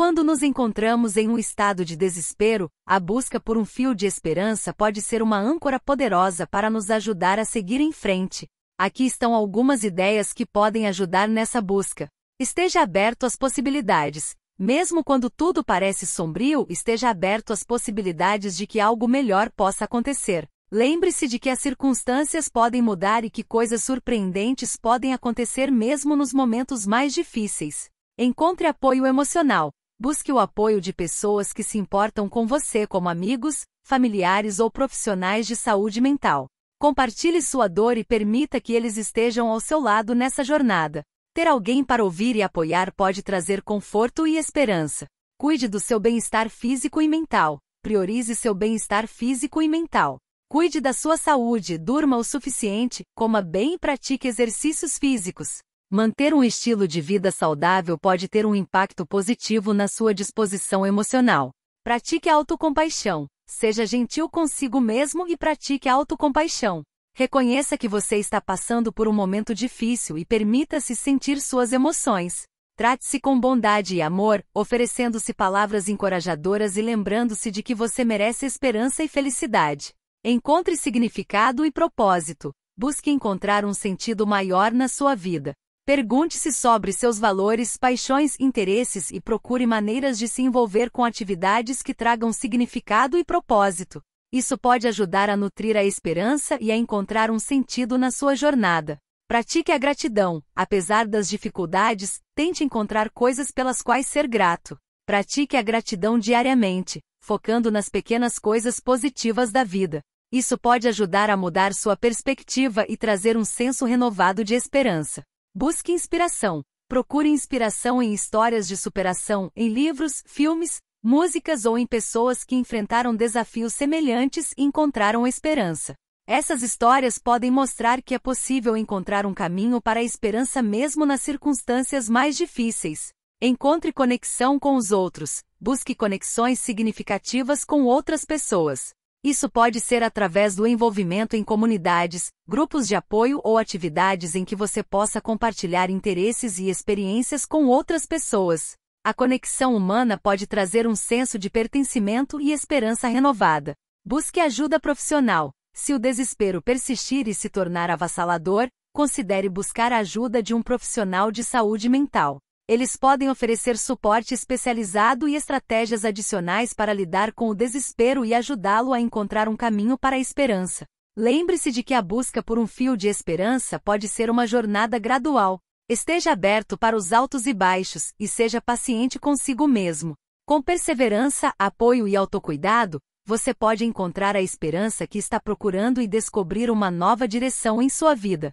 Quando nos encontramos em um estado de desespero, a busca por um fio de esperança pode ser uma âncora poderosa para nos ajudar a seguir em frente. Aqui estão algumas ideias que podem ajudar nessa busca. Esteja aberto às possibilidades. Mesmo quando tudo parece sombrio, esteja aberto às possibilidades de que algo melhor possa acontecer. Lembre-se de que as circunstâncias podem mudar e que coisas surpreendentes podem acontecer mesmo nos momentos mais difíceis. Encontre apoio emocional busque o apoio de pessoas que se importam com você como amigos, familiares ou profissionais de saúde mental. Compartilhe sua dor e permita que eles estejam ao seu lado nessa jornada. Ter alguém para ouvir e apoiar pode trazer conforto e esperança. Cuide do seu bem-estar físico e mental. Priorize seu bem-estar físico e mental. Cuide da sua saúde, durma o suficiente, coma bem e pratique exercícios físicos. Manter um estilo de vida saudável pode ter um impacto positivo na sua disposição emocional. Pratique a autocompaixão. Seja gentil consigo mesmo e pratique a autocompaixão. Reconheça que você está passando por um momento difícil e permita-se sentir suas emoções. Trate-se com bondade e amor, oferecendo-se palavras encorajadoras e lembrando-se de que você merece esperança e felicidade. Encontre significado e propósito. Busque encontrar um sentido maior na sua vida. Pergunte-se sobre seus valores, paixões, interesses e procure maneiras de se envolver com atividades que tragam significado e propósito. Isso pode ajudar a nutrir a esperança e a encontrar um sentido na sua jornada. Pratique a gratidão. Apesar das dificuldades, tente encontrar coisas pelas quais ser grato. Pratique a gratidão diariamente, focando nas pequenas coisas positivas da vida. Isso pode ajudar a mudar sua perspectiva e trazer um senso renovado de esperança. Busque inspiração. Procure inspiração em histórias de superação, em livros, filmes, músicas ou em pessoas que enfrentaram desafios semelhantes e encontraram esperança. Essas histórias podem mostrar que é possível encontrar um caminho para a esperança mesmo nas circunstâncias mais difíceis. Encontre conexão com os outros, busque conexões significativas com outras pessoas. Isso pode ser através do envolvimento em comunidades, grupos de apoio ou atividades em que você possa compartilhar interesses e experiências com outras pessoas. A conexão humana pode trazer um senso de pertencimento e esperança renovada. Busque ajuda profissional. Se o desespero persistir e se tornar avassalador, considere buscar a ajuda de um profissional de saúde mental eles podem oferecer suporte especializado e estratégias adicionais para lidar com o desespero e ajudá-lo a encontrar um caminho para a esperança. Lembre-se de que a busca por um fio de esperança pode ser uma jornada gradual. Esteja aberto para os altos e baixos e seja paciente consigo mesmo. Com perseverança, apoio e autocuidado, você pode encontrar a esperança que está procurando e descobrir uma nova direção em sua vida.